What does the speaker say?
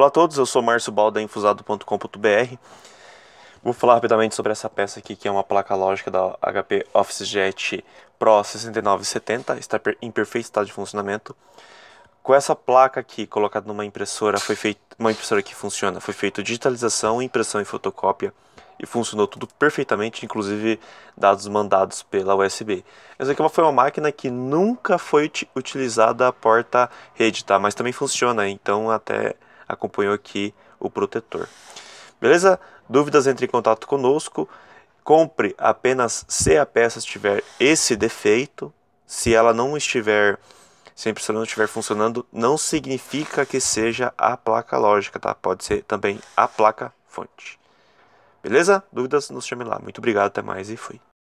Olá a todos, eu sou Márcio Balda, infusado.com.br. Vou falar rapidamente sobre essa peça aqui, que é uma placa lógica da HP OfficeJet Pro 6970, está em perfeito estado de funcionamento. Com essa placa aqui colocada numa impressora, foi feito uma impressora que funciona, foi feito digitalização, impressão e fotocópia e funcionou tudo perfeitamente, inclusive dados mandados pela USB. Essa aqui é foi uma máquina que nunca foi utilizada a porta rede, tá? Mas também funciona, então até acompanhou aqui o protetor. Beleza? Dúvidas, entre em contato conosco. Compre apenas se a peça tiver esse defeito. Se ela não estiver, se a impressora não estiver funcionando, não significa que seja a placa lógica, tá? Pode ser também a placa fonte. Beleza? Dúvidas, nos chame lá. Muito obrigado, até mais e fui.